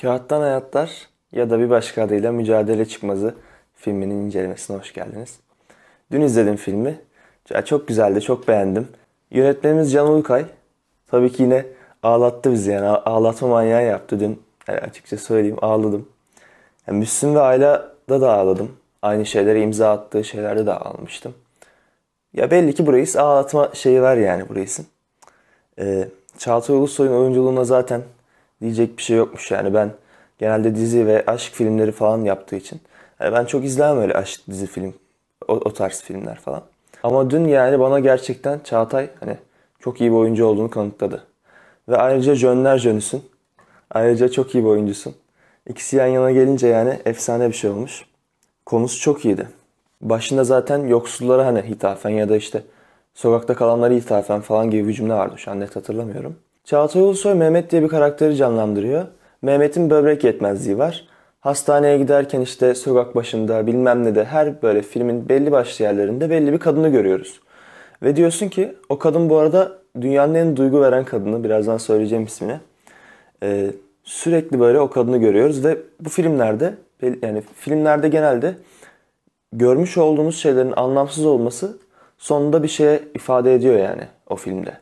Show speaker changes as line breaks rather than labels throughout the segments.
Kağıttan Hayatlar ya da bir başka adıyla Mücadele Çıkmazı filminin incelemesine hoş geldiniz. Dün izledim filmi. Çok güzeldi, çok beğendim. Yönetmenimiz Can Uykay. Tabii ki yine ağlattı bizi yani ağlatma manyağı yaptı dün. Yani açıkça söyleyeyim ağladım. Yani Müslüm ve Ayla'da da ağladım. Aynı şeylere imza attığı şeylerde de ağlamıştım. Ya belli ki burayı ağlatma şeyi var yani burayı. Ee, Çağatay Ulusoy'un oyunculuğuna zaten diyecek bir şey yokmuş. Yani ben genelde dizi ve aşk filmleri falan yaptığı için. Yani e, ben çok izlemem öyle aşk dizi film, o, o tarz filmler falan. Ama dün yani bana gerçekten Çağatay hani çok iyi bir oyuncu olduğunu kanıtladı. Ve ayrıca Jönler Jönüs'ün. Ayrıca çok iyi bir oyuncusun. İkisi yan yana gelince yani efsane bir şey olmuş. Konusu çok iyiydi. Başında zaten yoksullara hani hitafen ya da işte sokakta kalanlara hitafen falan gibi bir cümle vardı. Şu an net hatırlamıyorum. Çağatay Ulusoy Mehmet diye bir karakteri canlandırıyor. Mehmet'in böbrek yetmezliği var. Hastaneye giderken işte sokak başında bilmem ne de her böyle filmin belli başlı yerlerinde belli bir kadını görüyoruz. Ve diyorsun ki o kadın bu arada dünyanın en duygu veren kadını birazdan söyleyeceğim ismini. Ee, sürekli böyle o kadını görüyoruz ve bu filmlerde yani filmlerde genelde görmüş olduğunuz şeylerin anlamsız olması sonunda bir şeye ifade ediyor yani o filmde.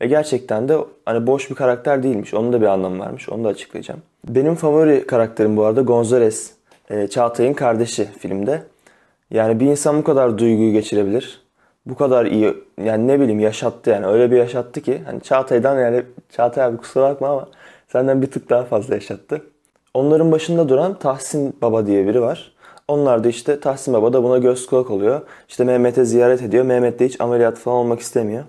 Ve gerçekten de hani boş bir karakter değilmiş. Onun da bir anlamı varmış. Onu da açıklayacağım. Benim favori karakterim bu arada Gonzales. E, Çağatay'ın kardeşi filmde. Yani bir insan bu kadar duyguyu geçirebilir. Bu kadar iyi yani ne bileyim yaşattı yani öyle bir yaşattı ki hani Çağatay'dan yani Çağatay abi kusura bakma ama senden bir tık daha fazla yaşattı. Onların başında duran Tahsin Baba diye biri var. Onlar da işte Tahsin Baba da buna göz kulak oluyor. İşte Mehmet'e ziyaret ediyor. Mehmet de hiç ameliyat falan olmak istemiyor.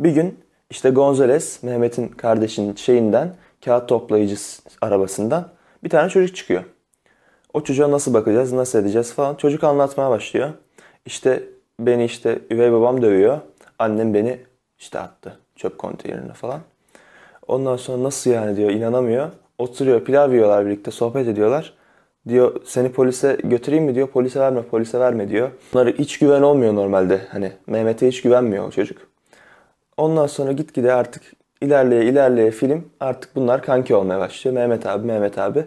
Bir gün işte Gonzales, Mehmet'in kardeşinin şeyinden, kağıt toplayıcı arabasından bir tane çocuk çıkıyor. O çocuğa nasıl bakacağız, nasıl edeceğiz falan. Çocuk anlatmaya başlıyor. İşte beni işte üvey babam dövüyor. Annem beni işte attı çöp konteynerine falan. Ondan sonra nasıl yani diyor inanamıyor. Oturuyor pilav yiyorlar birlikte sohbet ediyorlar. Diyor seni polise götüreyim mi diyor. Polise verme polise verme diyor. Bunları hiç güven olmuyor normalde. Hani Mehmet'e hiç güvenmiyor o çocuk. Ondan sonra gitgide artık ilerleye ilerleye film artık bunlar kanki olmaya başlıyor. Mehmet abi, Mehmet abi.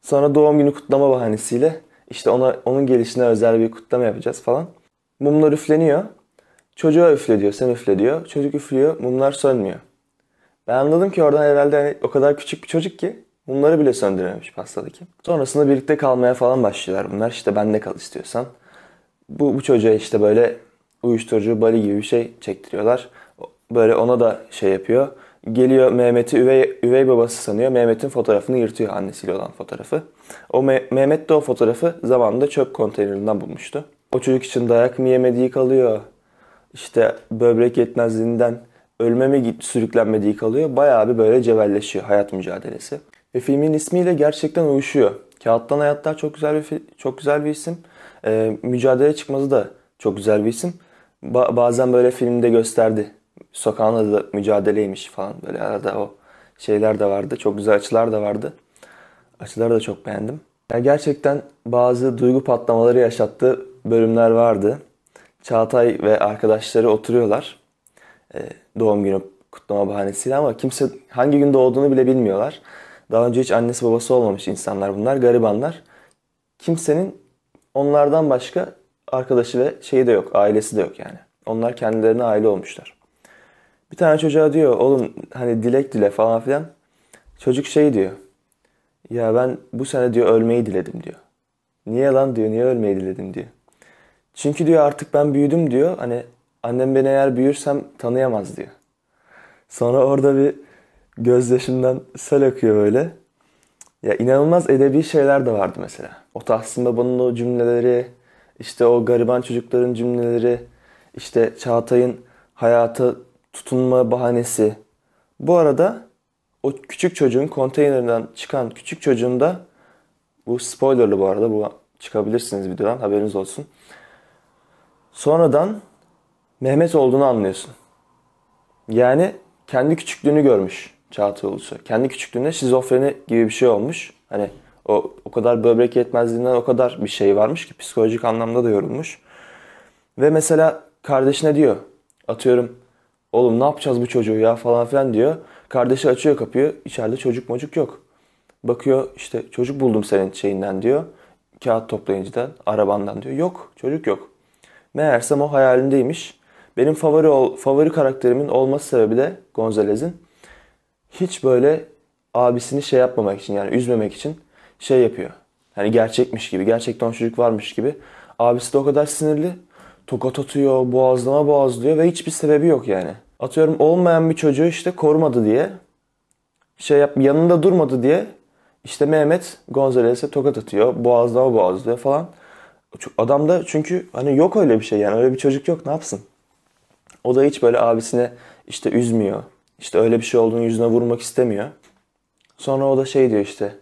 Sonra doğum günü kutlama bahanesiyle işte ona onun gelişine özel bir kutlama yapacağız falan. Mumlar üfleniyor. Çocuğa üfle diyor, sen üfle diyor. Çocuk üflüyor, mumlar sönmüyor. Ben anladım ki oradan herhalde hani o kadar küçük bir çocuk ki mumları bile söndürememiş pastadaki. Sonrasında birlikte kalmaya falan başlıyorlar bunlar. İşte ben de kal istiyorsan. Bu, bu çocuğa işte böyle uyuşturucu, bali gibi bir şey çektiriyorlar. Böyle ona da şey yapıyor. Geliyor Mehmet'i üvey, üvey babası sanıyor. Mehmet'in fotoğrafını yırtıyor annesiyle olan fotoğrafı. O Me- Mehmet de o fotoğrafı zamanında çöp konteynerinden bulmuştu. O çocuk için dayak mı yemediği kalıyor. İşte böbrek yetmezliğinden ölme mi sürüklenmediği kalıyor. Bayağı bir böyle cevelleşiyor hayat mücadelesi. Ve filmin ismiyle gerçekten uyuşuyor. Kağıttan Hayatlar çok güzel bir çok güzel bir isim. Ee, mücadele çıkması da çok güzel bir isim. Ba- bazen böyle filmde gösterdi Sokağın adı mücadeleymiş falan. Böyle arada o şeyler de vardı. Çok güzel açılar da vardı. Açıları da çok beğendim. Yani gerçekten bazı duygu patlamaları yaşattığı bölümler vardı. Çağatay ve arkadaşları oturuyorlar. Ee, doğum günü kutlama bahanesiyle ama kimse hangi gün doğduğunu bile bilmiyorlar. Daha önce hiç annesi babası olmamış insanlar bunlar, garibanlar. Kimsenin onlardan başka arkadaşı ve şeyi de yok, ailesi de yok yani. Onlar kendilerine aile olmuşlar. Bir tane çocuğa diyor oğlum hani dilek dile falan filan. Çocuk şey diyor. Ya ben bu sene diyor ölmeyi diledim diyor. Niye lan diyor niye ölmeyi diledim diyor. Çünkü diyor artık ben büyüdüm diyor. Hani annem beni eğer büyürsem tanıyamaz diyor. Sonra orada bir gözyaşından sel akıyor böyle. Ya inanılmaz edebi şeyler de vardı mesela. O Tahsin Baba'nın o cümleleri, işte o gariban çocukların cümleleri, işte Çağatay'ın hayata tutunma bahanesi. Bu arada o küçük çocuğun konteynerden çıkan küçük çocuğun da bu spoilerlı bu arada bu çıkabilirsiniz videodan haberiniz olsun. Sonradan Mehmet olduğunu anlıyorsun. Yani kendi küçüklüğünü görmüş Çağatay Ulusu. Kendi küçüklüğünde şizofreni gibi bir şey olmuş. Hani o, o kadar böbrek yetmezliğinden o kadar bir şey varmış ki psikolojik anlamda da yorulmuş. Ve mesela kardeşine diyor atıyorum Oğlum ne yapacağız bu çocuğu ya falan filan diyor. Kardeşi açıyor kapıyı. İçeride çocuk mocuk yok. Bakıyor işte çocuk buldum senin şeyinden diyor. Kağıt toplayıcıdan, arabandan diyor. Yok çocuk yok. Meğersem o hayalindeymiş. Benim favori favori karakterimin olması sebebi de Gonzalez'in hiç böyle abisini şey yapmamak için yani üzmemek için şey yapıyor. Hani gerçekmiş gibi, gerçekten çocuk varmış gibi. Abisi de o kadar sinirli tokat atıyor, boğazlama boğazlıyor ve hiçbir sebebi yok yani. Atıyorum olmayan bir çocuğu işte korumadı diye şey yap yanında durmadı diye işte Mehmet Gonzalez'e tokat atıyor, boğazlama boğazlıyor falan. Adam da çünkü hani yok öyle bir şey yani öyle bir çocuk yok ne yapsın? O da hiç böyle abisine işte üzmüyor. İşte öyle bir şey olduğunu yüzüne vurmak istemiyor. Sonra o da şey diyor işte.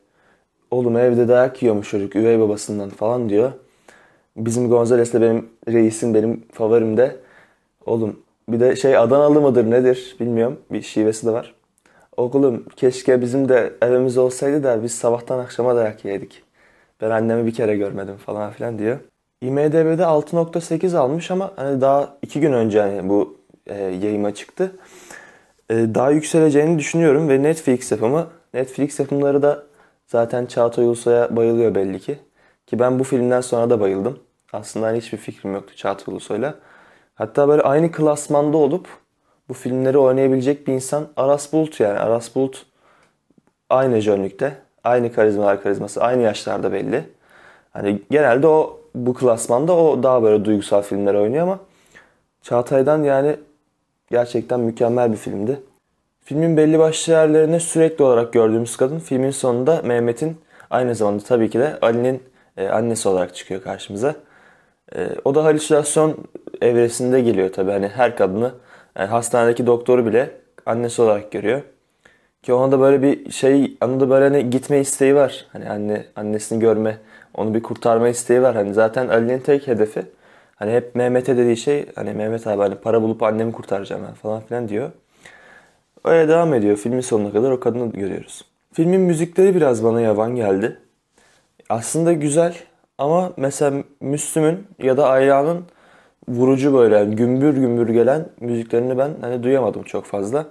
Oğlum evde dayak yiyormuş çocuk üvey babasından falan diyor bizim Gonzales'le benim reisim benim favorim de oğlum bir de şey Adanalı mıdır nedir bilmiyorum bir şivesi de var. Oğlum keşke bizim de evimiz olsaydı da biz sabahtan akşama dayak yedik. Ben annemi bir kere görmedim falan filan diyor. IMDB'de 6.8 almış ama hani daha iki gün önce hani bu e, yayıma çıktı. E, daha yükseleceğini düşünüyorum ve Netflix yapımı. Netflix yapımları da zaten Çağatay Ulusoy'a bayılıyor belli ki. Ki ben bu filmden sonra da bayıldım. Aslında hani hiçbir fikrim yoktu Çağatay Ulusoy'la. Hatta böyle aynı klasmanda olup bu filmleri oynayabilecek bir insan Aras Bulut yani. Aras Bulut aynı jönlükte, aynı karizmalar karizması, aynı yaşlarda belli. Hani genelde o bu klasmanda o daha böyle duygusal filmler oynuyor ama Çağatay'dan yani gerçekten mükemmel bir filmdi. Filmin belli başlı yerlerinde sürekli olarak gördüğümüz kadın filmin sonunda Mehmet'in aynı zamanda tabii ki de Ali'nin e, annesi olarak çıkıyor karşımıza. E, o da halüsinasyon evresinde geliyor tabii. Hani her kadını yani hastanedeki doktoru bile annesi olarak görüyor. Ki ona da böyle bir şey, ona da böyle hani gitme isteği var. Hani anne annesini görme, onu bir kurtarma isteği var. Hani zaten Ali'nin tek hedefi hani hep Mehmet'e dediği şey hani Mehmet abi hani para bulup annemi kurtaracağım ben falan filan diyor. Öyle devam ediyor. Filmin sonuna kadar o kadını görüyoruz. Filmin müzikleri biraz bana yavan geldi aslında güzel ama mesela Müslüm'ün ya da Ayla'nın vurucu böyle yani gümbür gümbür gelen müziklerini ben hani duyamadım çok fazla.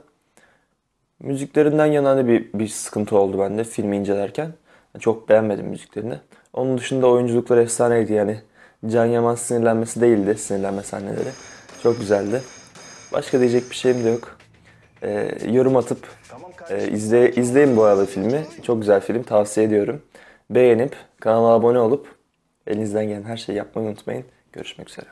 Müziklerinden yana hani bir, bir sıkıntı oldu bende filmi incelerken. Çok beğenmedim müziklerini. Onun dışında oyunculuklar efsaneydi yani. Can Yaman sinirlenmesi değildi sinirlenme sahneleri. Çok güzeldi. Başka diyecek bir şeyim de yok. Ee, yorum atıp e, izle, izleyin bu arada filmi. Çok güzel film tavsiye ediyorum. Beğenip Kanala abone olup elinizden gelen her şeyi yapmayı unutmayın. Görüşmek üzere.